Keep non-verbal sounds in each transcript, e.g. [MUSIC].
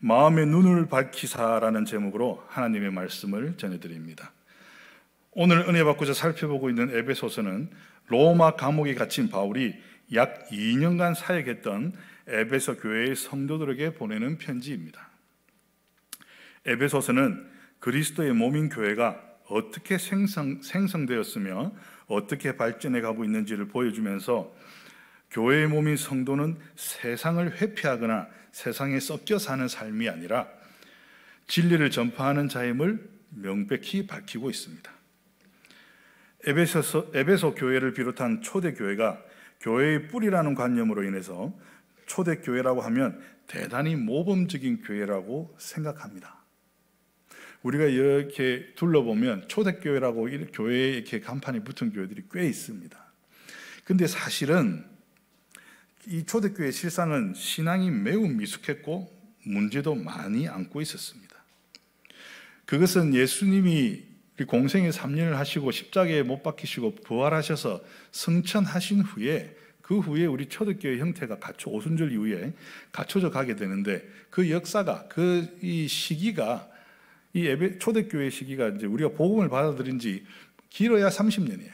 마음의 눈을 밝히사라는 제목으로 하나님의 말씀을 전해드립니다. 오늘 은혜 받고자 살펴보고 있는 에베소서는 로마 감옥에 갇힌 바울이 약 2년간 사역했던 에베소 교회의 성도들에게 보내는 편지입니다. 에베소서는 그리스도의 몸인 교회가 어떻게 생성, 생성되었으며 어떻게 발전해 가고 있는지를 보여주면서 교회의 몸인 성도는 세상을 회피하거나 세상에 섞여 사는 삶이 아니라 진리를 전파하는 자임을 명백히 밝히고 있습니다. 에베소, 에베소 교회를 비롯한 초대교회가 교회의 뿌리라는 관념으로 인해서 초대교회라고 하면 대단히 모범적인 교회라고 생각합니다. 우리가 이렇게 둘러보면 초대교회라고 교회에 이렇게 간판이 붙은 교회들이 꽤 있습니다. 근데 사실은 이 초대교회 실상은 신앙이 매우 미숙했고 문제도 많이 안고 있었습니다. 그것은 예수님이 공생의 3년을 하시고 십자가에 못 박히시고 부활하셔서 승천하신 후에 그 후에 우리 초대교회 형태가 갖춰 오순절 이후에 갖춰져 가게 되는데 그 역사가 그 이 시기가 이 초대교회 시기가 이제 우리가 복음을 받아들인 지 길어야 30년이에요.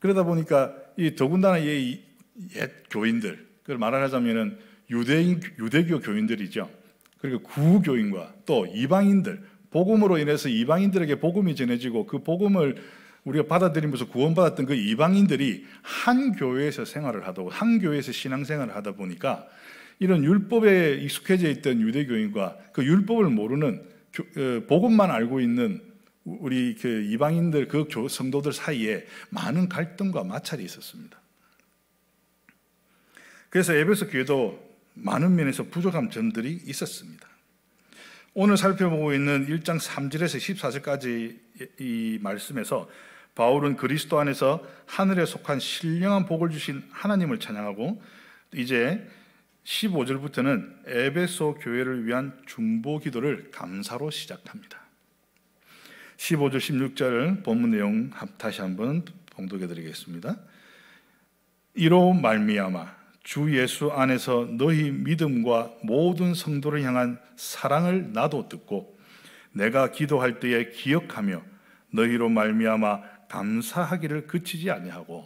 그러다 보니까 이 더군다나 이옛 교인들, 그걸 말하자면은 유대인 유대교 교인들이죠. 그리고 구교인과 또 이방인들, 복음으로 인해서 이방인들에게 복음이 전해지고 그 복음을 우리가 받아들이면서 구원받았던 그 이방인들이 한 교회에서 생활을 하다 한 교회에서 신앙생활을 하다 보니까 이런 율법에 익숙해져 있던 유대교인과 그 율법을 모르는 어, 복음만 알고 있는 우리 그 이방인들 그 성도들 사이에 많은 갈등과 마찰이 있었습니다. 그래서 에베소 교회도 많은 면에서 부족한 점들이 있었습니다. 오늘 살펴보고 있는 1장 3절에서 14절까지 이 말씀에서 바울은 그리스도 안에서 하늘에 속한 신령한 복을 주신 하나님을 찬양하고 이제 15절부터는 에베소 교회를 위한 중보 기도를 감사로 시작합니다. 15절 16절 본문 내용 다시 한번 봉독해 드리겠습니다. 이로 말미암아 주 예수 안에서 너희 믿음과 모든 성도를 향한 사랑을 나도 듣고 내가 기도할 때에 기억하며 너희로 말미암아 감사하기를 그치지 아니하고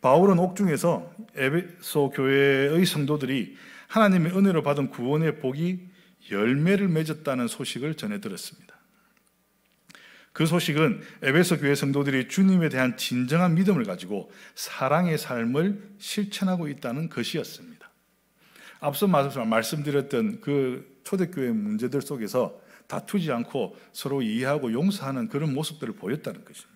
바울은 옥중에서 에베소 교회의 성도들이 하나님의 은혜로 받은 구원의 복이 열매를 맺었다는 소식을 전해 들었습니다. 그 소식은 에베소 교회 성도들이 주님에 대한 진정한 믿음을 가지고 사랑의 삶을 실천하고 있다는 것이었습니다. 앞서 말씀드렸던 그 초대교회 문제들 속에서 다투지 않고 서로 이해하고 용서하는 그런 모습들을 보였다는 것입니다.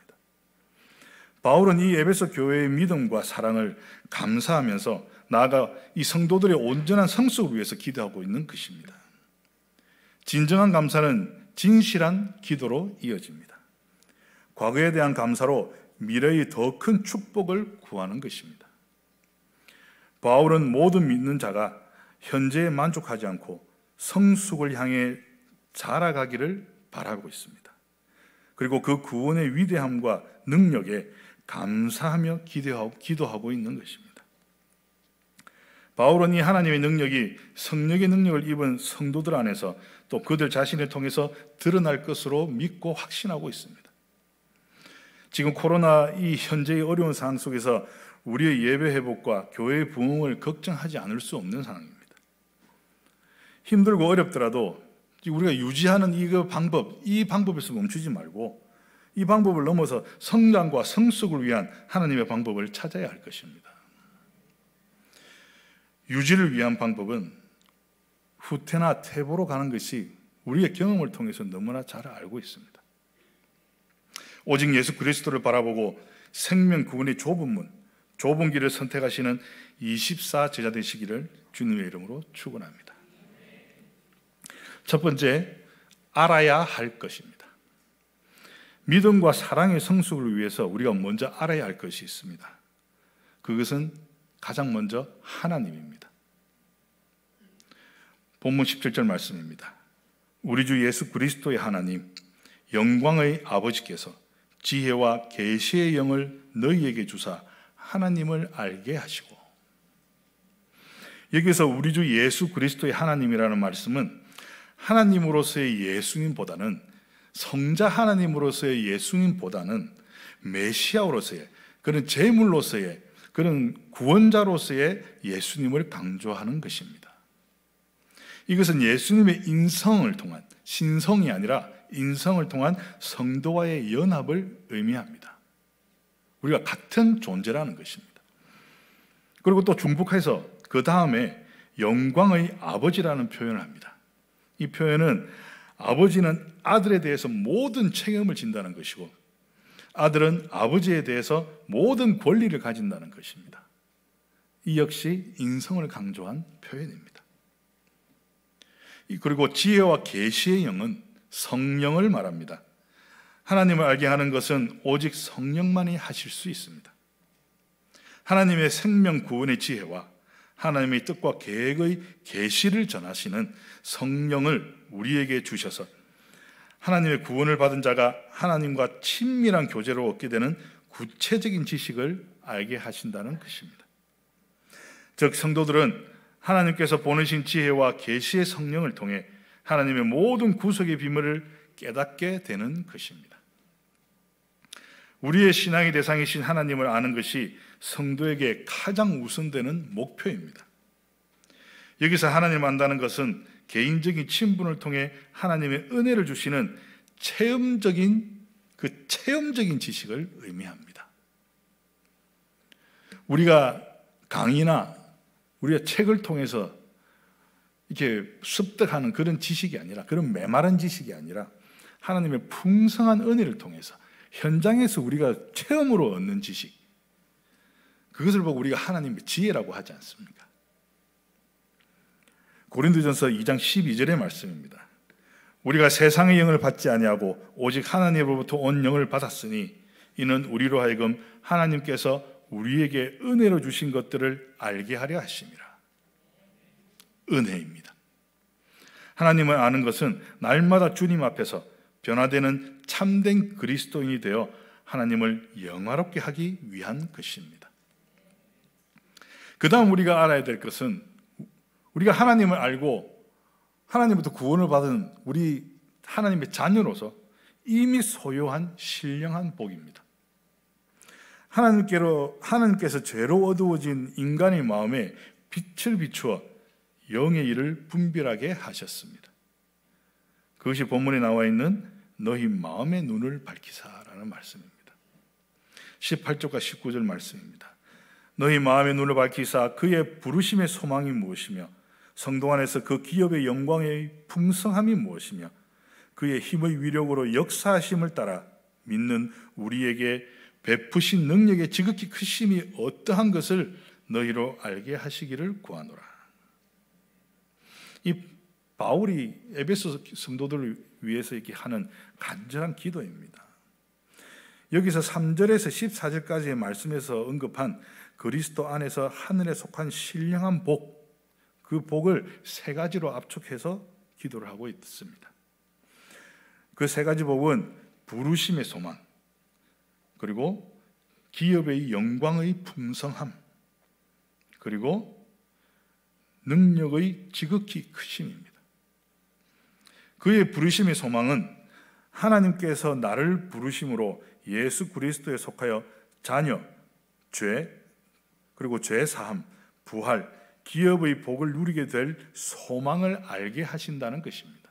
바울은 이 에베소 교회의 믿음과 사랑을 감사하면서 나아가 이 성도들의 온전한 성숙을 위해서 기대하고 있는 것입니다. 진정한 감사는 진실한 기도로 이어집니다. 과거에 대한 감사로 미래의 더 큰 축복을 구하는 것입니다. 바울은 모든 믿는 자가 현재에 만족하지 않고 성숙을 향해 자라가기를 바라고 있습니다. 그리고 그 구원의 위대함과 능력에 감사하며 기대하고, 기도하고 있는 것입니다. 바울은 이 하나님의 능력이 성령의 능력을 입은 성도들 안에서 또 그들 자신을 통해서 드러날 것으로 믿고 확신하고 있습니다. 지금 코로나 이 현재의 어려운 상황 속에서 우리의 예배 회복과 교회의 부흥을 걱정하지 않을 수 없는 상황입니다. 힘들고 어렵더라도 우리가 유지하는 이 그 방법, 이 방법에서 멈추지 말고 이 방법을 넘어서 성장과 성숙을 위한 하나님의 방법을 찾아야 할 것입니다. 유지를 위한 방법은 후퇴나 퇴보로 가는 것이 우리의 경험을 통해서 너무나 잘 알고 있습니다. 오직 예수 그리스도를 바라보고 생명 구원의 좁은 문, 좁은 길을 선택하시는 24 제자 되시기를 주님의 이름으로 축원합니다. 첫 번째, 알아야 할 것입니다. 믿음과 사랑의 성숙을 위해서 우리가 먼저 알아야 할 것이 있습니다. 그것은 가장 먼저 하나님입니다. 본문 17절 말씀입니다. 우리 주 예수 그리스도의 하나님 영광의 아버지께서 지혜와 계시의 영을 너희에게 주사 하나님을 알게 하시고 여기서 우리 주 예수 그리스도의 하나님이라는 말씀은 하나님으로서의 예수님보다는 성자 하나님으로서의 예수님보다는 메시아로서의 그런 제물로서의 그런 구원자로서의 예수님을 강조하는 것입니다. 이것은 예수님의 인성을 통한 신성이 아니라 인성을 통한 성도와의 연합을 의미합니다. 우리가 같은 존재라는 것입니다. 그리고 또 중복해서 그 다음에 영광의 아버지라는 표현을 합니다. 이 표현은 아버지는 아들에 대해서 모든 책임을 진다는 것이고 아들은 아버지에 대해서 모든 권리를 가진다는 것입니다. 이 역시 인성을 강조한 표현입니다. 그리고 지혜와 계시의 영은 성령을 말합니다. 하나님을 알게 하는 것은 오직 성령만이 하실 수 있습니다. 하나님의 생명 구원의 지혜와 하나님의 뜻과 계획의 계시를 전하시는 성령을 우리에게 주셔서 하나님의 구원을 받은 자가 하나님과 친밀한 교제로 얻게 되는 구체적인 지식을 알게 하신다는 것입니다. 즉 성도들은 하나님께서 보내신 지혜와 계시의 성령을 통해 하나님의 모든 구속의 비밀을 깨닫게 되는 것입니다. 우리의 신앙의 대상이신 하나님을 아는 것이 성도에게 가장 우선되는 목표입니다. 여기서 하나님 안다는 것은 개인적인 친분을 통해 하나님의 은혜를 주시는 체험적인 그 체험적인 지식을 의미합니다. 우리가 강의나 우리가 책을 통해서 이렇게 습득하는 그런 지식이 아니라 그런 메마른 지식이 아니라 하나님의 풍성한 은혜를 통해서 현장에서 우리가 체험으로 얻는 지식 그것을 보고 우리가 하나님의 지혜라고 하지 않습니까? 고린도전서 2장 12절의 말씀입니다. 우리가 세상의 영을 받지 아니하고 오직 하나님으로부터 온 영을 받았으니 이는 우리로 하여금 하나님께서 우리에게 은혜로 주신 것들을 알게 하려 하심이라. 은혜입니다. 하나님을 아는 것은 날마다 주님 앞에서 변화되는 참된 그리스도인이 되어 하나님을 영화롭게 하기 위한 것입니다. 그 다음 우리가 알아야 될 것은 우리가 하나님을 알고 하나님부터 구원을 받은 우리 하나님의 자녀로서 이미 소유한 신령한 복입니다. 하나님께로 하나님께서 죄로 어두워진 인간의 마음에 빛을 비추어 영의 일을 분별하게 하셨습니다. 그것이 본문에 나와 있는 너희 마음의 눈을 밝히사라는 말씀입니다. 18절과 19절 말씀입니다. 너희 마음의 눈을 밝히사 그의 부르심의 소망이 무엇이며 성동 안에서 그 기업의 영광의 풍성함이 무엇이며 그의 힘의 위력으로 역사하심을 따라 믿는 우리에게 베푸신 능력의 지극히 크심이 어떠한 것을 너희로 알게 하시기를 구하노라. 이 바울이 에베소 성도들을 위해서 이렇게 하는 간절한 기도입니다. 여기서 3절에서 14절까지의 말씀에서 언급한 그리스도 안에서 하늘에 속한 신령한 복, 그 복을 세 가지로 압축해서 기도를 하고 있습니다. 그 세 가지 복은 부르심의 소망, 그리고 기업의 영광의 풍성함, 그리고 능력의 지극히 크심입니다. 그의 부르심의 소망은 하나님께서 나를 부르심으로 예수 그리스도에 속하여 자녀, 죄, 그리고 죄 사함, 부활, 기업의 복을 누리게 될 소망을 알게 하신다는 것입니다.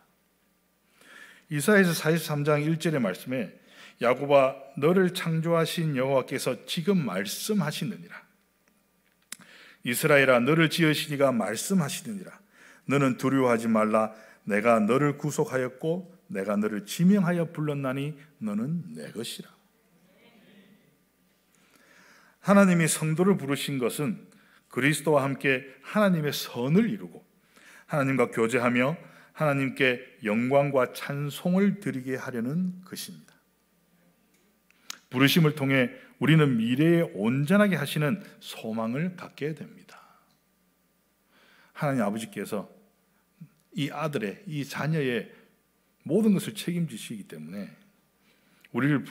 이사에서 43장 1절의 말씀에 야곱아 너를 창조하신 여호와께서 지금 말씀하시느니라 이스라엘아 너를 지으시니가 말씀하시느니라 너는 두려워하지 말라 내가 너를 구속하였고 내가 너를 지명하여 불렀나니 너는 내 것이라 하나님이 성도를 부르신 것은 그리스도와 함께 하나님의 선을 이루고 하나님과 교제하며 하나님께 영광과 찬송을 드리게 하려는 것입니다. 부르심을 통해 우리는 미래에 온전하게 하시는 소망을 갖게 됩니다. 하나님 아버지께서 이 아들의 이 자녀의 모든 것을 책임지시기 때문에 우리를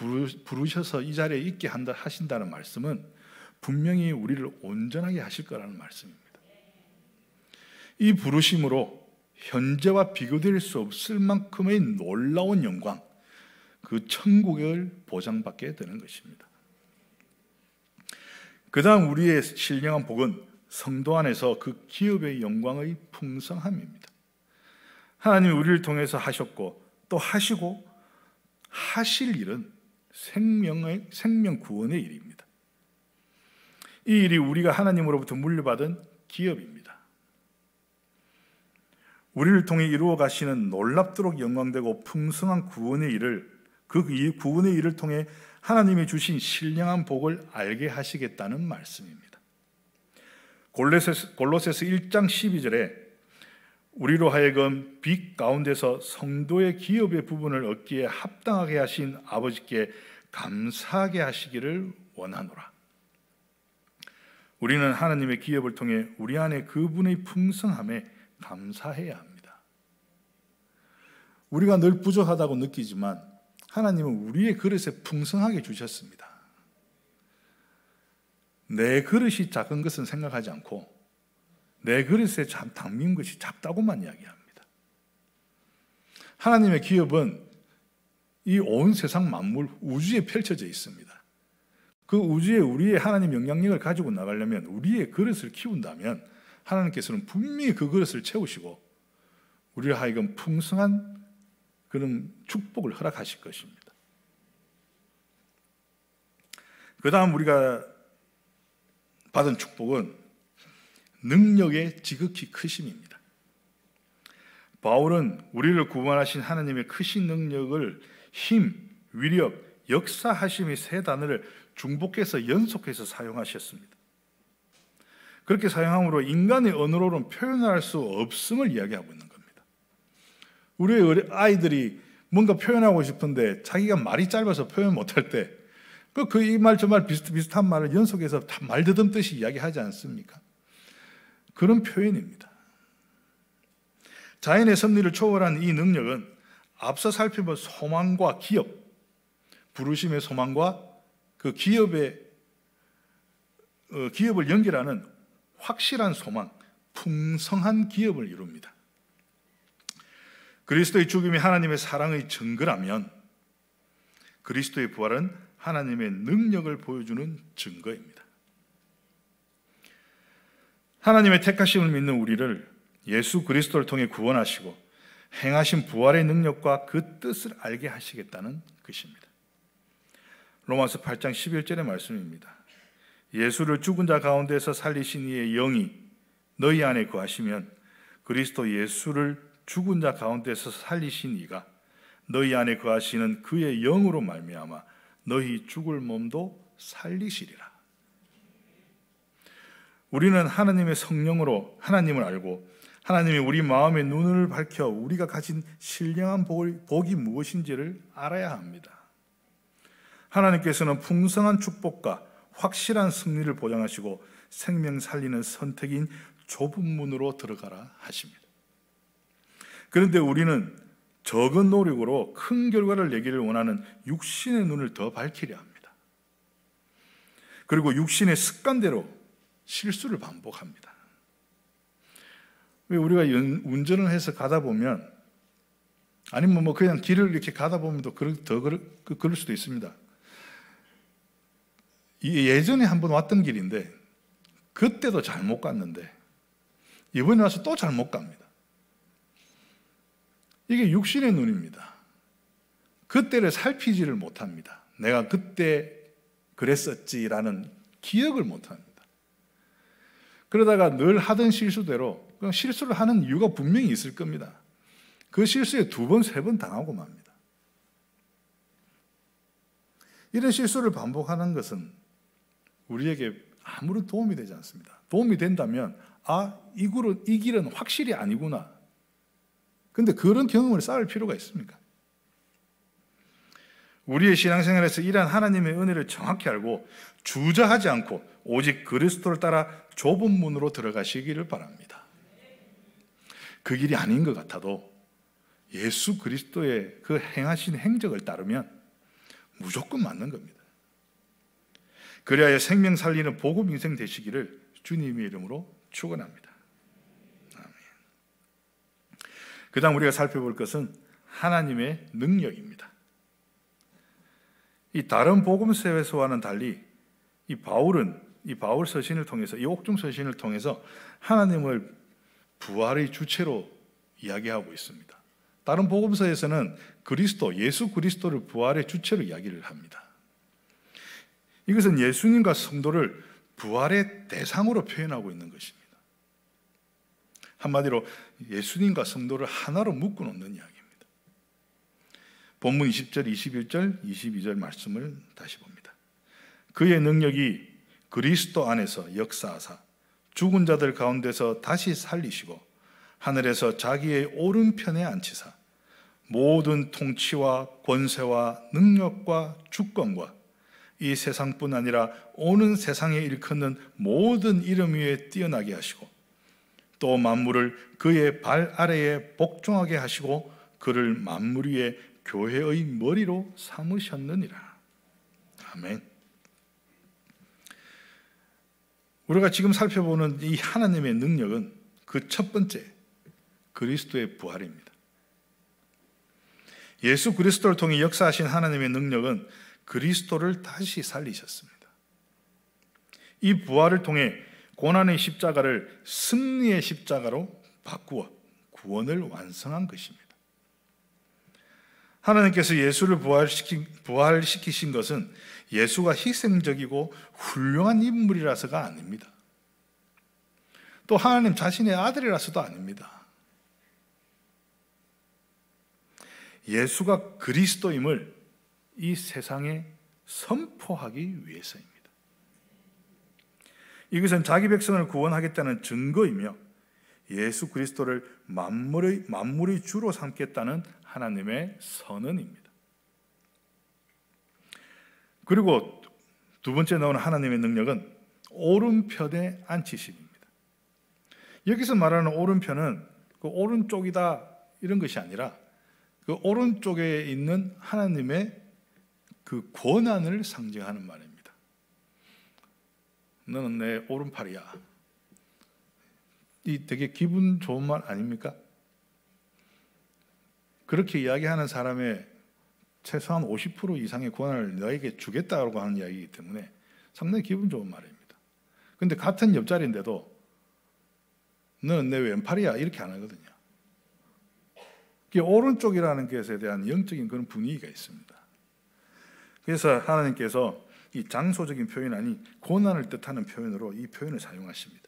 부르셔서 이 자리에 있게 한다 하신다는 말씀은 분명히 우리를 온전하게 하실 거라는 말씀입니다. 이 부르심으로 현재와 비교될 수 없을 만큼의 놀라운 영광, 그 천국을 보장받게 되는 것입니다. 그다음 우리의 신령한 복은 성도 안에서 그 기업의 영광의 풍성함입니다. 하나님 우리를 통해서 하셨고 또 하시고 하실 일은 생명의 생명 구원의 일입니다. 이 일이 우리가 하나님으로부터 물려받은 기업입니다. 우리를 통해 이루어 가시는 놀랍도록 영광되고 풍성한 구원의 일을 그이 구원의 일을 통해 하나님이 주신 신령한 복을 알게 하시겠다는 말씀입니다. 골로새서 1장 12절에 우리로 하여금 빛 가운데서 성도의 기업의 부분을 얻기에 합당하게 하신 아버지께 감사하게 하시기를 원하노라. 우리는 하나님의 기업을 통해 우리 안에 그분의 풍성함에 감사해야 합니다. 우리가 늘 부족하다고 느끼지만 하나님은 우리의 그릇에 풍성하게 주셨습니다. 내 그릇이 작은 것은 생각하지 않고 내 그릇에 담긴 것이 작다고만 이야기합니다. 하나님의 기업은 이 온 세상 만물 우주에 펼쳐져 있습니다. 그 우주에 우리의 하나님 영향력을 가지고 나가려면 우리의 그릇을 키운다면 하나님께서는 분명히 그 그릇을 채우시고 우리를 하여금 풍성한 그런 축복을 허락하실 것입니다. 그 다음 우리가 받은 축복은 능력의 지극히 크심입니다. 바울은 우리를 구원하신 하나님의 크신 능력을 힘, 위력, 역사하심이 세 단어를 중복해서 연속해서 사용하셨습니다. 그렇게 사용함으로 인간의 언어로는 표현할 수 없음을 이야기하고 있는 거예요. 우리 아이들이 뭔가 표현하고 싶은데 자기가 말이 짧아서 표현 못할 때, 그 이 말 저말 그 비슷비슷한 말을 연속해서 다말 더듬듯이 이야기하지 않습니까? 그런 표현입니다. 자연의 섭리를 초월한 이 능력은 앞서 살펴본 소망과 기업, 부르심의 소망과 그 기업의 어, 기업을 연결하는 확실한 소망, 풍성한 기업을 이룹니다. 그리스도의 죽음이 하나님의 사랑의 증거라면 그리스도의 부활은 하나님의 능력을 보여주는 증거입니다. 하나님의 택하심을 믿는 우리를 예수 그리스도를 통해 구원하시고 행하신 부활의 능력과 그 뜻을 알게 하시겠다는 것입니다. 로마서 8장 11절의 말씀입니다. 예수를 죽은 자 가운데서 살리신 이의 영이 너희 안에 거하시면 그리스도 예수를 죽은 자 가운데서 살리신 이가 너희 안에 거하시는 그의 영으로 말미암아 너희 죽을 몸도 살리시리라. 우리는 하나님의 성령으로 하나님을 알고 하나님이 우리 마음의 눈을 밝혀 우리가 가진 신령한 복이 무엇인지를 알아야 합니다. 하나님께서는 풍성한 축복과 확실한 승리를 보장하시고 생명 살리는 선택인 좁은 문으로 들어가라 하십니다. 그런데 우리는 적은 노력으로 큰 결과를 내기를 원하는 육신의 눈을 더 밝히려 합니다. 그리고 육신의 습관대로 실수를 반복합니다. 왜 우리가 운전을 해서 가다 보면 아니면 뭐 그냥 길을 이렇게 가다 보면 더 그, 그럴 수도 있습니다. 예전에 한번 왔던 길인데 그때도 잘못 갔는데 이번에 와서 또 잘못 갑니다. 이게 육신의 눈입니다. 그때를 살피지를 못합니다. 내가 그때 그랬었지라는 기억을 못합니다. 그러다가 늘 하던 실수대로 실수를 하는 이유가 분명히 있을 겁니다. 그 실수에 두 번, 세 번 당하고 맙니다. 이런 실수를 반복하는 것은 우리에게 아무런 도움이 되지 않습니다. 도움이 된다면, 아, 이 길은 확실히 아니구나. 근데 그런 경험을 쌓을 필요가 있습니까? 우리의 신앙생활에서 이러한 하나님의 은혜를 정확히 알고 주저하지 않고 오직 그리스도를 따라 좁은 문으로 들어가시기를 바랍니다. 그 길이 아닌 것 같아도 예수 그리스도의 그 행하신 행적을 따르면 무조건 맞는 겁니다. 그래야 생명 살리는 복음 인생 되시기를 주님의 이름으로 축원합니다. 그 다음 우리가 살펴볼 것은 하나님의 능력입니다. 이 다른 복음세회서와는 달리 이 바울은 이 바울 서신을 통해서 이 옥중 서신을 통해서 하나님을 부활의 주체로 이야기하고 있습니다. 다른 복음서에서는 그리스도 예수 그리스도를 부활의 주체로 이야기를 합니다. 이것은 예수님과 성도를 부활의 대상으로 표현하고 있는 것입니다. 한마디로 예수님과 성도를 하나로 묶어 놓는 이야기입니다. 본문 20절, 21절, 22절 말씀을 다시 봅니다. 그의 능력이 그리스도 안에서 역사하사 죽은 자들 가운데서 다시 살리시고 하늘에서 자기의 오른편에 앉히사 모든 통치와 권세와 능력과 주권과 이 세상뿐 아니라 오는 세상에 일컫는 모든 이름 위에 뛰어나게 하시고 또 만물을 그의 발 아래에 복종하게 하시고 그를 만물 위에 교회의 머리로 삼으셨느니라. 아멘. 우리가 지금 살펴보는 이 하나님의 능력은 그 첫 번째 그리스도의 부활입니다. 예수 그리스도를 통해 역사하신 하나님의 능력은 그리스도를 다시 살리셨습니다. 이 부활을 통해 고난의 십자가를 승리의 십자가로 바꾸어 구원을 완성한 것입니다. 하나님께서 예수를 부활시키, 부활시키신 것은 예수가 희생적이고 훌륭한 인물이라서가 아닙니다. 또 하나님 자신의 아들이라서도 아닙니다. 예수가 그리스도임을 이 세상에 선포하기 위해서입니다. 이것은 자기 백성을 구원하겠다는 증거이며 예수 그리스도를 만물의, 만물의 주로 삼겠다는 하나님의 선언입니다. 그리고 두 번째 나오는 하나님의 능력은 오른편에 앉히심입니다. 여기서 말하는 오른편은 그 오른쪽이다 이런 것이 아니라 그 오른쪽에 있는 하나님의 그 권한을 상징하는 말입니다. 너는 내 오른팔이야. 이 되게 기분 좋은 말 아닙니까? 그렇게 이야기하는 사람의 최소한 50% 이상의 권한을 너에게 주겠다고 하는 이야기이기 때문에 상당히 기분 좋은 말입니다. 근데 같은 옆자리인데도 너는 내 왼팔이야 이렇게 안 하거든요. 오른쪽이라는 것에 대한 영적인 그런 분위기가 있습니다. 그래서 하나님께서 이 장소적인 표현 아니 고난을 뜻하는 표현으로 이 표현을 사용하십니다.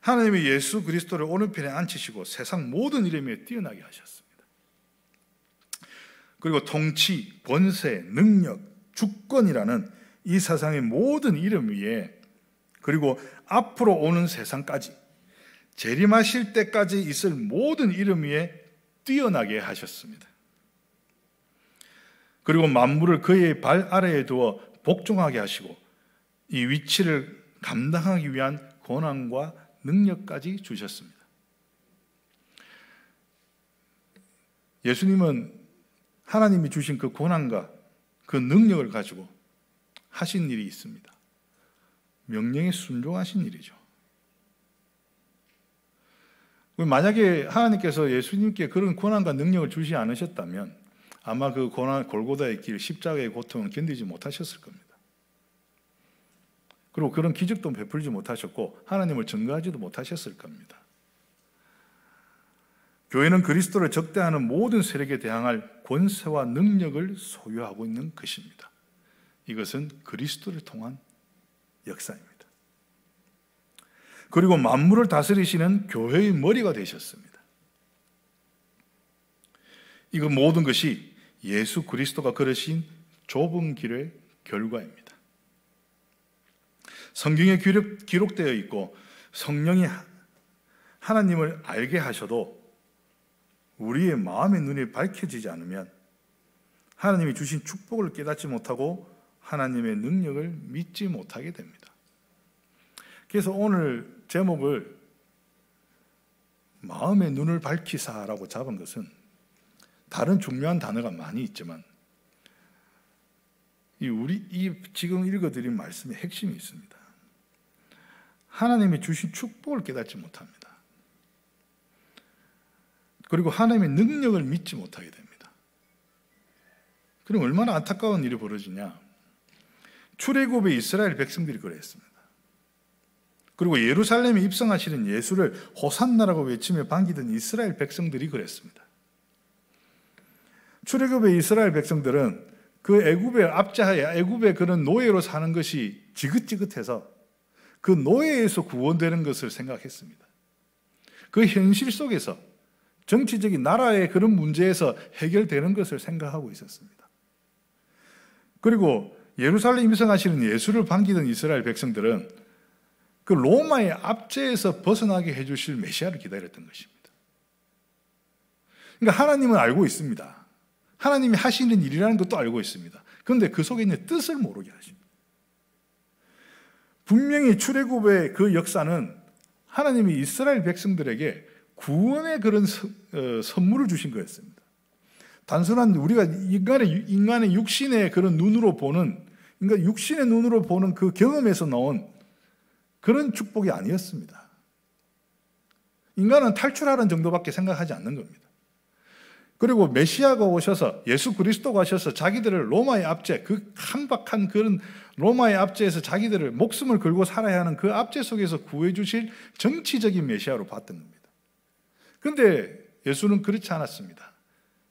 하나님이 예수 그리스도를 오른편에 앉히시고 세상 모든 이름에 뛰어나게 하셨습니다. 그리고 통치, 권세, 능력, 주권이라는 이 세상의 모든 이름 위에 그리고 앞으로 오는 세상까지 재림하실 때까지 있을 모든 이름 위에 뛰어나게 하셨습니다. 그리고 만물을 그의 발 아래에 두어 복종하게 하시고 이 위치를 감당하기 위한 권한과 능력까지 주셨습니다. 예수님은 하나님이 주신 그 권한과 그 능력을 가지고 하신 일이 있습니다. 명령에 순종하신 일이죠. 만약에 하나님께서 예수님께 그런 권한과 능력을 주지 않으셨다면 아마 그 고난 골고다의 길 십자가의 고통은 견디지 못하셨을 겁니다. 그리고 그런 기적도 베풀지 못하셨고 하나님을 증거하지도 못하셨을 겁니다. 교회는 그리스도를 적대하는 모든 세력에 대항할 권세와 능력을 소유하고 있는 것입니다. 이것은 그리스도를 통한 역사입니다. 그리고 만물을 다스리시는 교회의 머리가 되셨습니다. 이거 모든 것이 예수 그리스도가 걸으신 좁은 길의 결과입니다. 성경에 기록, 되어 있고 성령이 하나님을 알게 하셔도 우리의 마음의 눈이 밝혀지지 않으면 하나님이 주신 축복을 깨닫지 못하고 하나님의 능력을 믿지 못하게 됩니다. 그래서 오늘 제목을 마음의 눈을 밝히사라고 잡은 것은 다른 중요한 단어가 많이 있지만 이 우리 이 지금 읽어드린 말씀의 핵심이 있습니다. 하나님이 주신 축복을 깨닫지 못합니다. 그리고 하나님의 능력을 믿지 못하게 됩니다. 그럼 얼마나 안타까운 일이 벌어지냐? 출애굽의 이스라엘 백성들이 그랬습니다. 그리고 예루살렘에 입성하시는 예수를 호산나라고 외치며 반기던 이스라엘 백성들이 그랬습니다. 출애굽의 이스라엘 백성들은 그 애굽의 압자하에 애굽의 그런 노예로 사는 것이 지긋지긋해서 그 노예에서 구원되는 것을 생각했습니다. 그 현실 속에서 정치적인 나라의 그런 문제에서 해결되는 것을 생각하고 있었습니다. 그리고 예루살렘 입성하시는 예수를 반기던 이스라엘 백성들은 그 로마의 압제에서 벗어나게 해주실 메시아를 기다렸던 것입니다. 그러니까 하나님은 알고 있습니다. 하나님이 하시는 일이라는 것도 알고 있습니다. 그런데 그 속에 있는 뜻을 모르게 하십니다. 분명히 출애굽의 그 역사는 하나님이 이스라엘 백성들에게 구원의 그런 서, 어, 선물을 주신 거였습니다. 단순한 우리가 인간의 인간의 육신의 그런 눈으로 보는 그러니까 육신의 눈으로 보는 그 경험에서 나온 그런 축복이 아니었습니다. 인간은 탈출하는 정도밖에 생각하지 않는 겁니다. 그리고 메시아가 오셔서 예수 그리스도가 오셔서 자기들을 로마의 압제, 그 한박한 그런 로마의 압제에서 자기들을 목숨을 걸고 살아야 하는 그 압제 속에서 구해주실 정치적인 메시아로 봤던 겁니다. 그런데 예수는 그렇지 않았습니다.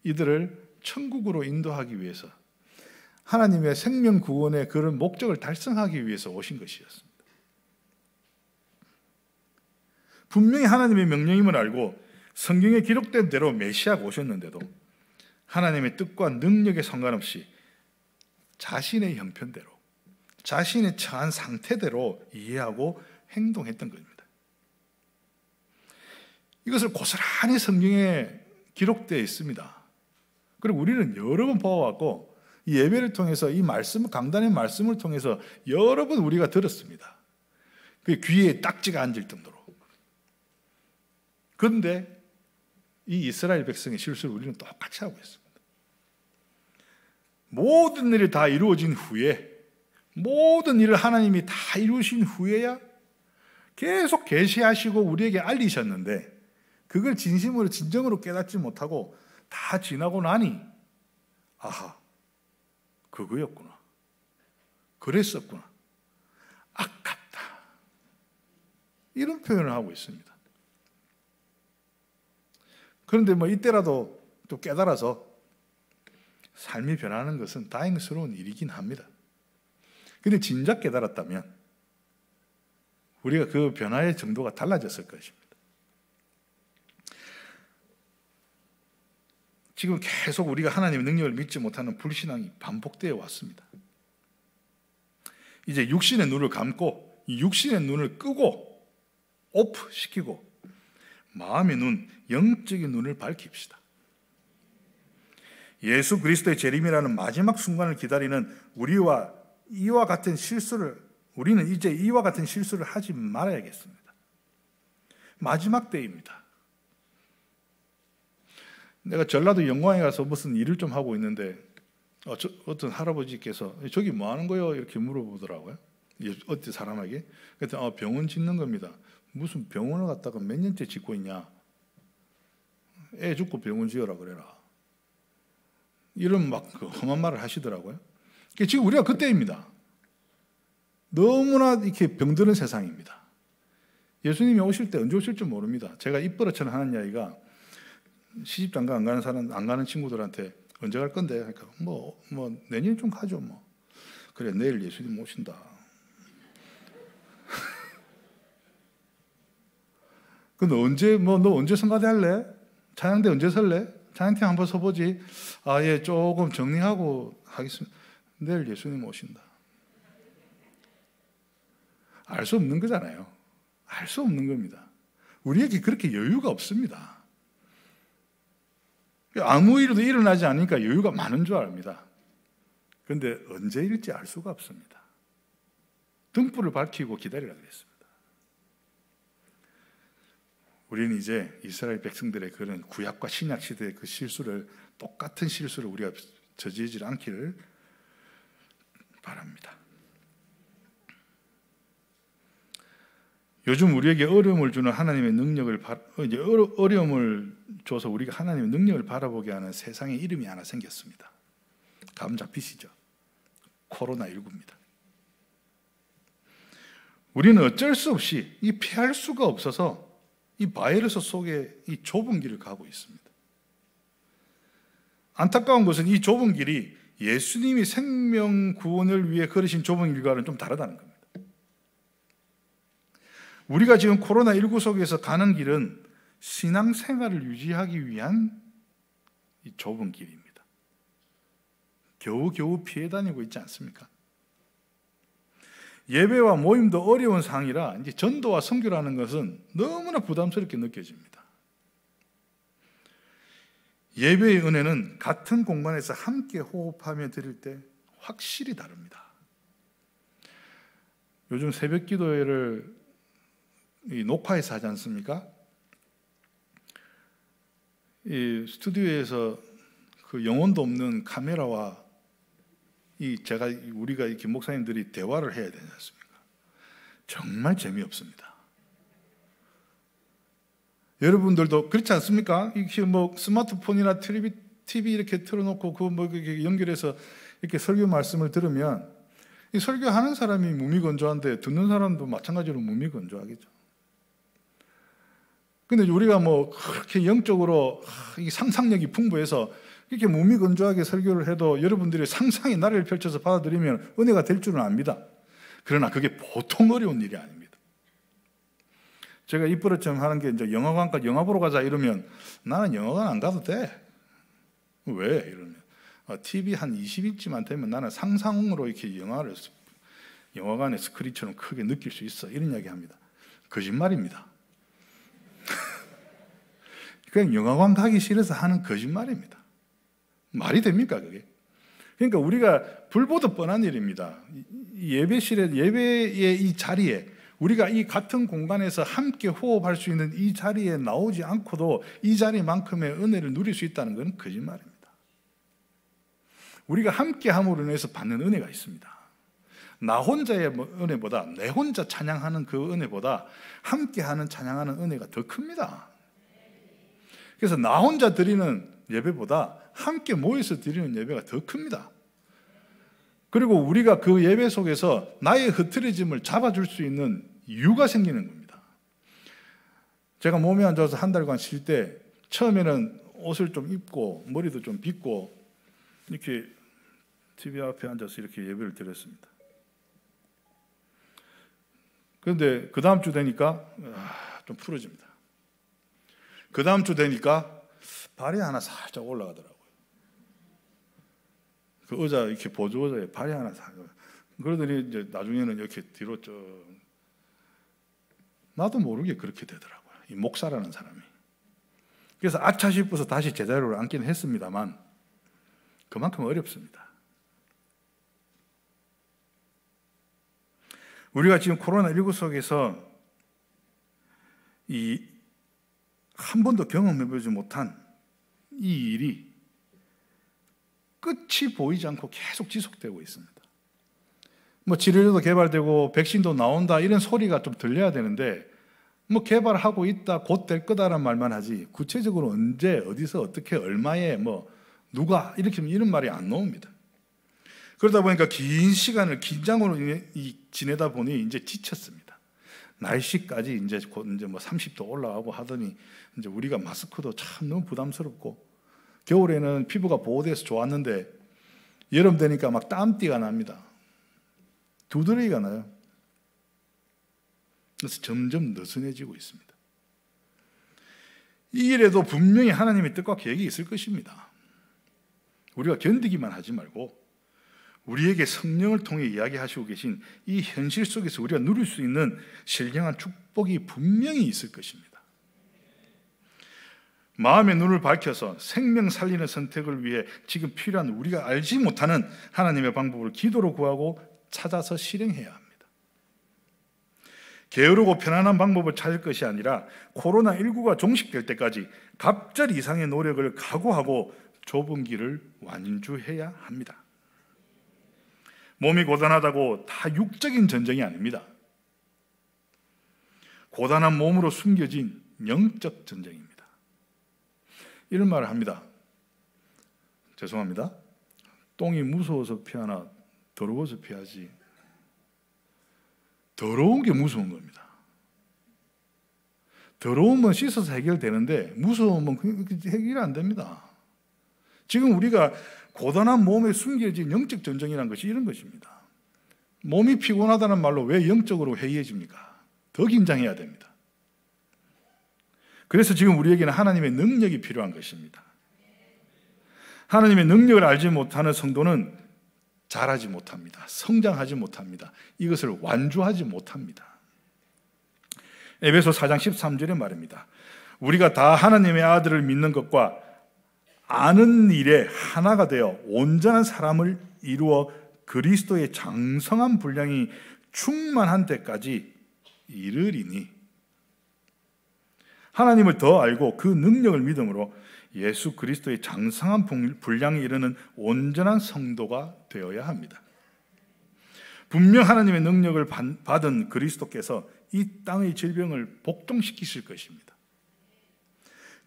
이들을 천국으로 인도하기 위해서 하나님의 생명 구원의 그런 목적을 달성하기 위해서 오신 것이었습니다. 분명히 하나님의 명령임을 알고 성경에 기록된 대로 메시아가 오셨는데도 하나님의 뜻과 능력에 상관없이 자신의 형편대로 자신의 처한 상태대로 이해하고 행동했던 것입니다. 이것을 고스란히 성경에 기록되어 있습니다. 그리고 우리는 여러 번 보아왔고 이 예배를 통해서 이 말씀, 강단의 말씀을 통해서 여러 번 우리가 들었습니다. 그 귀에 딱지가 앉을 정도로. 그런데 이 이스라엘 백성의 실수를 우리는 똑같이 하고 있습니다. 모든 일이 다 이루어진 후에 모든 일을 하나님이 다 이루신 후에야 계속 계시하시고 우리에게 알리셨는데 그걸 진심으로 진정으로 깨닫지 못하고 다 지나고 나니 아하 그거였구나. 그랬었구나. 아깝다. 이런 표현을 하고 있습니다. 그런데 뭐 이때라도 또 깨달아서 삶이 변하는 것은 다행스러운 일이긴 합니다. 근데 진작 깨달았다면 우리가 그 변화의 정도가 달라졌을 것입니다. 지금 계속 우리가 하나님의 능력을 믿지 못하는 불신앙이 반복되어 왔습니다. 이제 육신의 눈을 감고 육신의 눈을 끄고 오프 시키고 마음의 눈, 영적인 눈을 밝힙시다. 예수 그리스도의 재림이라는 마지막 순간을 기다리는 우리와 이와 같은 실수를 우리는 이제 이와 같은 실수를 하지 말아야겠습니다. 마지막 때입니다. 내가 전라도 영광에 가서 무슨 일을 좀 하고 있는데 어, 떤 할아버지께서 저기 뭐 하는 거요? 이렇게 물어보더라고요. 예, 어떤 사람에게 그랬더니 어, 병원 짓는 겁니다. 무슨 병원을 갖다가 몇 년째 짓고 있냐? 애 죽고 병원 지어라 그래라. 이런 막 그 험한 말을 하시더라고요. 그러니까 지금 우리가 그때입니다. 너무나 이렇게 병드는 세상입니다. 예수님이 오실 때 언제 오실 줄 모릅니다. 제가 입버릇처 하는 이야기가 시집장가 안 가는 사람, 안 가는 친구들한테 언제 갈 건데? 그러니까 뭐, 뭐, 내년쯤 가죠, 뭐. 그래, 내일 예수님 오신다. 그건 언제, 뭐, 너 언제 성가대 할래? 찬양대 언제 설래? 찬양팀 한번 서보지. 아, 예, 조금 정리하고 하겠습니다. 내일 예수님 오신다. 알 수 없는 거잖아요. 알 수 없는 겁니다. 우리에게 그렇게 여유가 없습니다. 아무 일도 일어나지 않으니까 여유가 많은 줄 압니다. 그런데 언제일지 알 수가 없습니다. 등불을 밝히고 기다리라 그랬습니다. 우리는 이제 이스라엘 백성들의 그런 구약과 신약 시대의 그 실수를 똑같은 실수를 우리가 저지르지 않기를 바랍니다. 요즘 우리에게 어려움을 주는 하나님의 능력을 어, 이제 어려움을 줘서 우리가 하나님의 능력을 바라보게 하는 세상의 이름이 하나 생겼습니다. 감 잡히시죠? 코로나 19입니다. 우리는 어쩔 수 없이 이 피할 수가 없어서 이 바이러스 속에 이 좁은 길을 가고 있습니다. 안타까운 것은 이 좁은 길이 예수님이 생명 구원을 위해 걸으신 좁은 길과는 좀 다르다는 겁니다. 우리가 지금 코로나19 속에서 가는 길은 신앙 생활을 유지하기 위한 이 좁은 길입니다. 겨우겨우 피해 다니고 있지 않습니까? 예배와 모임도 어려운 상이라 황 이제 전도와 성교라는 것은 너무나 부담스럽게 느껴집니다. 예배의 은혜는 같은 공간에서 함께 호흡하며 드릴 때 확실히 다릅니다. 요즘 새벽 기도회를 녹화해서 하지 않습니까? 이 스튜디오에서 그 영혼도 없는 카메라와 이 제가 우리가 이렇게 목사님들이 대화를 해야 되지 않습니까? 정말 재미없습니다. 여러분들도 그렇지 않습니까? 이게뭐 스마트폰이나 TV, TV 이렇게 틀어놓고 그 뭐 연결해서 이렇게 설교 말씀을 들으면 이 설교하는 사람이 무미건조한데 듣는 사람도 마찬가지로 무미건조하겠죠. 근데 우리가 뭐 그렇게 영적으로 상상력이 풍부해서 이렇게 무미건조하게 설교를 해도 여러분들이 상상의 나를 펼쳐서 받아들이면 은혜가 될 줄은 압니다. 그러나 그게 보통 어려운 일이 아닙니다. 제가 입버릇처럼 하는 게 이제 영화관까 영화 보러 가자 이러면 나는 영화관 안 가도 돼. 왜? 이러면 TV 어, 한 20인치만 되면 나는 상상으로 이렇게 영화를 영화관의 스크린처럼 크게 느낄 수 있어 이런 이야기합니다. 거짓말입니다. [LAUGHS] 그냥 영화관 가기 싫어서 하는 거짓말입니다. 말이 됩니까 그게? 그러니까 우리가 불보듯 뻔한 일입니다. 예배실에 예배의 이 자리에 우리가 이 같은 공간에서 함께 호흡할 수 있는 이 자리에 나오지 않고도 이 자리만큼의 은혜를 누릴 수 있다는 것은 거짓말입니다. 우리가 함께 함으로 인해서 받는 은혜가 있습니다. 나 혼자의 뭐 은혜보다 내 혼자 찬양하는 그 은혜보다 함께 하는 찬양하는 은혜가 더 큽니다. 그래서 나 혼자 드리는 예배보다 함께 모여서 드리는 예배가 더 큽니다. 그리고 우리가 그 예배 속에서 나의 흐트러짐을 잡아줄 수 있는 이유가 생기는 겁니다. 제가 몸에 앉아서 한 달간 쉴 때 처음에는 옷을 좀 입고 머리도 좀 빗고 이렇게 TV 앞에 앉아서 이렇게 예배를 드렸습니다. 그런데 그 다음 주 되니까 아, 좀 풀어집니다. 그 다음 주 되니까 발이 하나 살짝 올라가더라고. 그 의자 이렇게 보조 의자에 발이 하나 사요. 그러더니 이제 나중에는 이렇게 뒤로 좀 나도 모르게 그렇게 되더라고요. 이 목사라는 사람이. 그래서 아차 싶어서 다시 제자리로 앉긴 했습니다만 그만큼 어렵습니다. 우리가 지금 코로나19 속에서 이 한 번도 경험해보지 못한 이 일이 끝이 보이지 않고 계속 지속되고 있습니다. 뭐 치료제도 개발되고 백신도 나온다 이런 소리가 좀 들려야 되는데 뭐 개발하고 있다 곧 될거다라 말만 하지 구체적으로 언제 어디서 어떻게 얼마에 뭐 누가 이렇게 이런 말이 안 나옵니다. 그러다 보니까 긴 시간을 긴장으로 지내다 보니 이제 지쳤습니다. 날씨까지 이제 곧 이제 뭐 30도 올라가고 하더니 이제 우리가 마스크도 참 너무 부담스럽고 겨울에는 피부가 보호돼서 좋았는데 여름 되니까 막 땀띠가 납니다. 두드러기가 나요. 그래서 점점 느슨해지고 있습니다. 이 일에도 분명히 하나님의 뜻과 계획이 있을 것입니다. 우리가 견디기만 하지 말고 우리에게 성령을 통해 이야기하시고 계신 이 현실 속에서 우리가 누릴 수 있는 신령한 축복이 분명히 있을 것입니다. 마음의 눈을 밝혀서 생명 살리는 선택을 위해 지금 필요한 우리가 알지 못하는 하나님의 방법을 기도로 구하고 찾아서 실행해야 합니다. 게으르고 편안한 방법을 찾을 것이 아니라 코로나19가 종식될 때까지 갑절 이상의 노력을 각오하고 좁은 길을 완주해야 합니다. 몸이 고단하다고 다 육적인 전쟁이 아닙니다. 고단한 몸으로 숨겨진 영적 전쟁입니다. 이런 말을 합니다. 죄송합니다. 똥이 무서워서 피하나 더러워서 피하지. 더러운 게 무서운 겁니다. 더러움은 씻어서 해결되는데 무서움은 그, 그, 그 해결이 안 됩니다. 지금 우리가 고단한 몸에 숨겨진 영적 전쟁이라 것이 이런 것입니다. 몸이 피곤하다는 말로 왜 영적으로 회의해집니까? 더 긴장해야 됩니다. 그래서 지금 우리에게는 하나님의 능력이 필요한 것입니다. 하나님의 능력을 알지 못하는 성도는 자라지 못합니다. 성장하지 못합니다. 이것을 완주하지 못합니다. 에베소 4장 13절에 말입니다. 우리가 다 하나님의 아들을 믿는 것과 아는 일에 하나가 되어 온전한 사람을 이루어 그리스도의 장성한 분량이 충만한 때까지 이르리니 하나님을 더 알고 그 능력을 믿음으로 예수 그리스도의 장상한 분량에 이르는 온전한 성도가 되어야 합니다. 분명 하나님의 능력을 받은 그리스도께서 이 땅의 질병을 복종시키실 것입니다.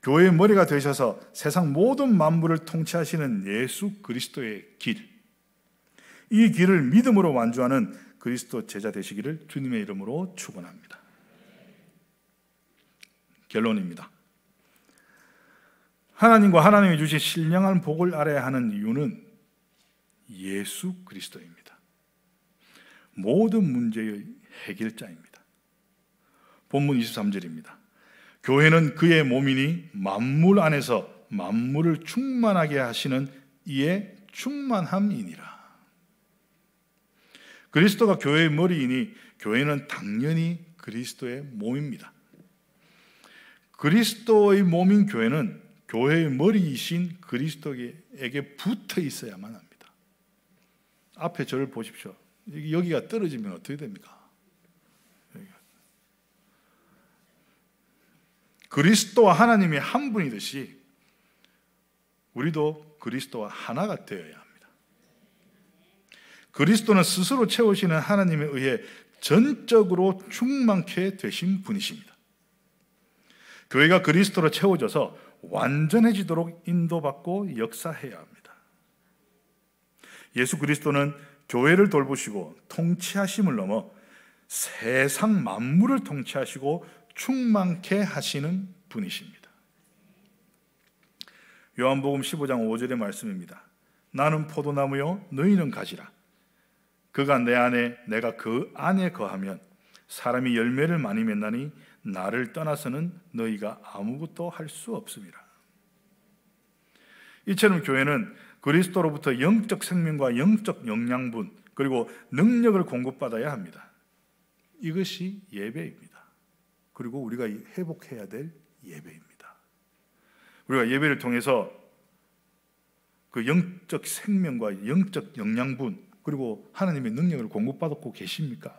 교회의 머리가 되셔서 세상 모든 만물을 통치하시는 예수 그리스도의 길. 이 길을 믿음으로 완주하는 그리스도 제자 되시기를 주님의 이름으로 축원합니다. 결론입니다. 하나님과 하나님이 주신 신령한 복을 알아야 하는 이유는 예수 그리스도입니다. 모든 문제의 해결자입니다. 본문 23절입니다. 교회는 그의 몸이니 만물 안에서 만물을 충만하게 하시는 이의 충만함이니라. 그리스도가 교회의 머리이니 교회는 당연히 그리스도의 몸입니다. 그리스도의 몸인 교회는 교회의 머리이신 그리스도에게 붙어 있어야만 합니다. 앞에 저를 보십시오. 여기가 떨어지면 어떻게 됩니까? 그리스도와 하나님이 한 분이듯이 우리도 그리스도와 하나가 되어야 합니다. 그리스도는 스스로 채우시는 하나님에 의해 전적으로 충만케 되신 분이십니다. 교회가 그리스도로 채워져서 완전해지도록 인도받고 역사해야 합니다. 예수 그리스도는 교회를 돌보시고 통치하심을 넘어 세상 만물을 통치하시고 충만케 하시는 분이십니다. 요한복음 15장 5절의 말씀입니다. 나는 포도나무요 너희는 가지라. 그가 내 안에 내가 그 안에 거하면 사람이 열매를 많이 맺나니 나를 떠나서는 너희가 아무것도 할 수 없습니다. 이처럼 교회는 그리스도로부터 영적 생명과 영적 영양분 그리고 능력을 공급받아야 합니다. 이것이 예배입니다. 그리고 우리가 회복해야 될 예배입니다. 우리가 예배를 통해서 그 영적 생명과 영적 영양분 그리고 하나님의 능력을 공급받고 계십니까?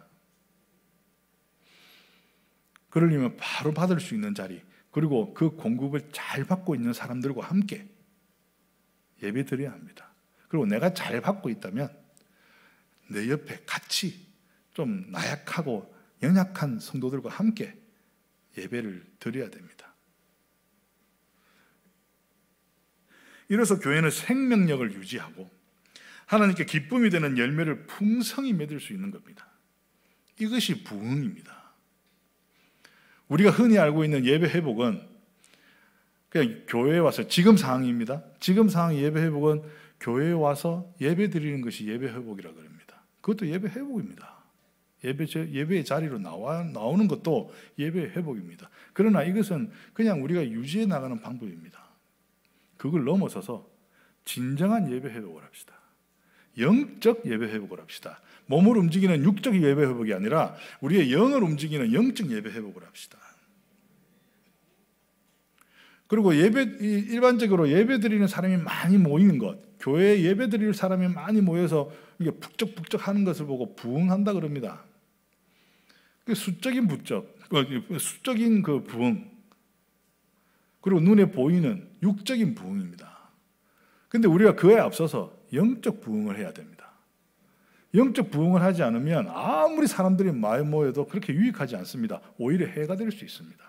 그러려면 바로 받을 수 있는 자리, 그리고 그 공급을 잘 받고 있는 사람들과 함께 예배 드려야 합니다. 그리고 내가 잘 받고 있다면 내 옆에 같이 좀 나약하고 연약한 성도들과 함께 예배를 드려야 됩니다. 이로써 교회는 생명력을 유지하고 하나님께 기쁨이 되는 열매를 풍성히 맺을 수 있는 겁니다. 이것이 부흥입니다. 우리가 흔히 알고 있는 예배 회복은 그냥 교회에 와서 지금 상황입니다. 지금 상황 예배 회복은 교회에 와서 예배 드리는 것이 예배 회복이라 그럽니다. 그것도 예배 회복입니다. 예배 예배의 자리로 나와 나오는 것도 예배 회복입니다. 그러나 이것은 그냥 우리가 유지해 나가는 방법입니다. 그걸 넘어서서 진정한 예배 회복을 합시다. 영적 예배 회복을 합시다. 몸을 움직이는 육적 예배 회복이 아니라 우리의 영을 움직이는 영적 예배 회복을 합시다. 그리고 예배 일반적으로 예배 드리는 사람이 많이 모이는 것, 교회에 예배 드릴 사람이 많이 모여서 이게 북적북적 하는 것을 보고 부흥한다 그럽니다. 수적인 부적, 어, 수적인 그 부흥, 그리고 눈에 보이는 육적인 부흥입니다. 근데 우리가 그에 앞서서 영적 부흥을 해야 됩니다. 영적 부흥을 하지 않으면 아무리 사람들이 많이 모여도 그렇게 유익하지 않습니다. 오히려 해가 될 수 있습니다.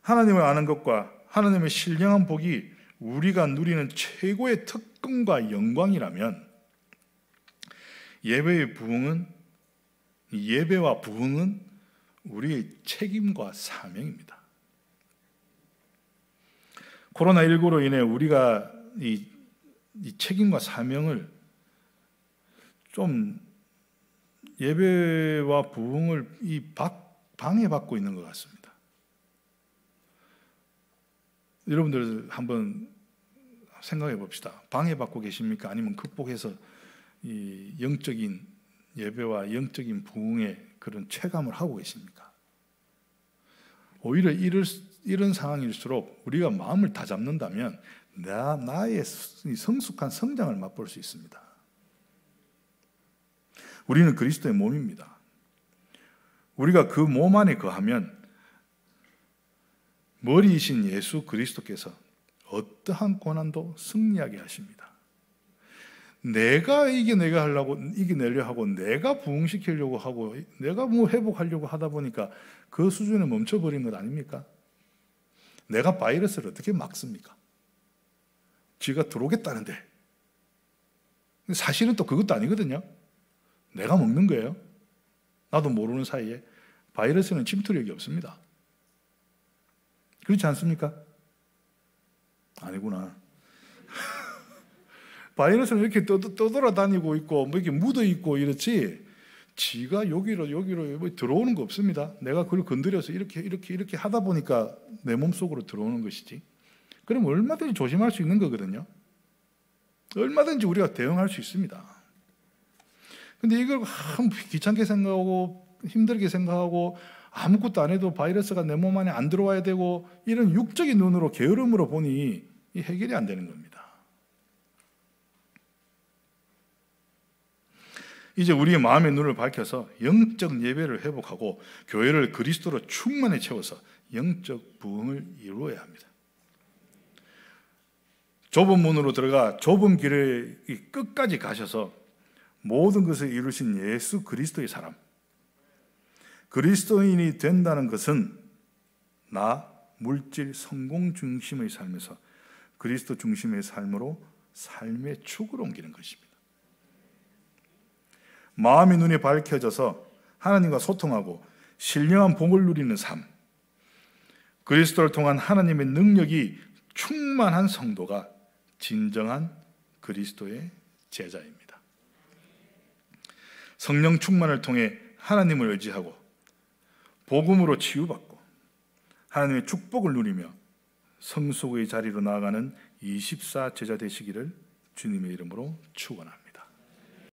하나님을 아는 것과 하나님의 신령한 복이 우리가 누리는 최고의 특권과 영광이라면 예배의 부흥은 예배와 부흥은 우리의 책임과 사명입니다. 코로나19로 인해 우리가 이이 책임과 사명을 좀 예배와 부흥을 이 방해받고 있는 것 같습니다. 여러분들 한번 생각해 봅시다. 방해받고 계십니까? 아니면 극복해서 이 영적인 예배와 영적인 부흥의 그런 체감을 하고 계십니까? 오히려 이럴, 이런 상황일수록 우리가 마음을 다 잡는다면 나, 나의 성숙한 성장을 맛볼 수 있습니다. 우리는 그리스도의 몸입니다. 우리가 그 몸 안에 거하면 머리이신 예수 그리스도께서 어떠한 고난도 승리하게 하십니다. 내가 이겨내려 하려고 이겨내려 하고 내가 부흥시키려고 하고 내가 뭐 회복하려고 하다 보니까 그 수준에 멈춰버린 것 아닙니까? 내가 바이러스를 어떻게 막습니까? 지가 들어오겠다는데. 사실은 또 그것도 아니거든요. 내가 먹는 거예요. 나도 모르는 사이에 바이러스는 침투력이 없습니다. 그렇지 않습니까? 아니구나. [LAUGHS] 바이러스는 이렇게 떠, 떠돌아다니고 있고, 뭐 이렇게 묻어 있고 이렇지, 지가 여기로, 여기로 뭐 들어오는 거 없습니다. 내가 그걸 건드려서 이렇게, 이렇게, 이렇게 하다 보니까 내 몸속으로 들어오는 것이지. 그럼 얼마든지 조심할 수 있는 거거든요. 얼마든지 우리가 대응할 수 있습니다. 근데 이걸 귀찮게 생각하고 힘들게 생각하고 아무것도 안 해도 바이러스가 내 몸 안에 안 들어와야 되고 이런 육적인 눈으로 게으름으로 보니 해결이 안 되는 겁니다. 이제 우리의 마음의 눈을 밝혀서 영적 예배를 회복하고 교회를 그리스도로 충만히 채워서 영적 부흥을 이루어야 합니다. 좁은 문으로 들어가 좁은 길을 끝까지 가셔서 모든 것을 이루신 예수 그리스도의 사람. 그리스도인이 된다는 것은 나 물질 성공 중심의 삶에서 그리스도 중심의 삶으로 삶의 축을 옮기는 것입니다. 마음이 눈에 밝혀져서 하나님과 소통하고 신령한 복을 누리는 삶. 그리스도를 통한 하나님의 능력이 충만한 성도가 진정한 그리스도의 제자입니다. 성령 충만을 통해 하나님을 의지하고 복음으로 치유받고 하나님의 축복을 누리며 성숙의 자리로 나아가는 24 제자 되시기를 주님의 이름으로 축원합니다.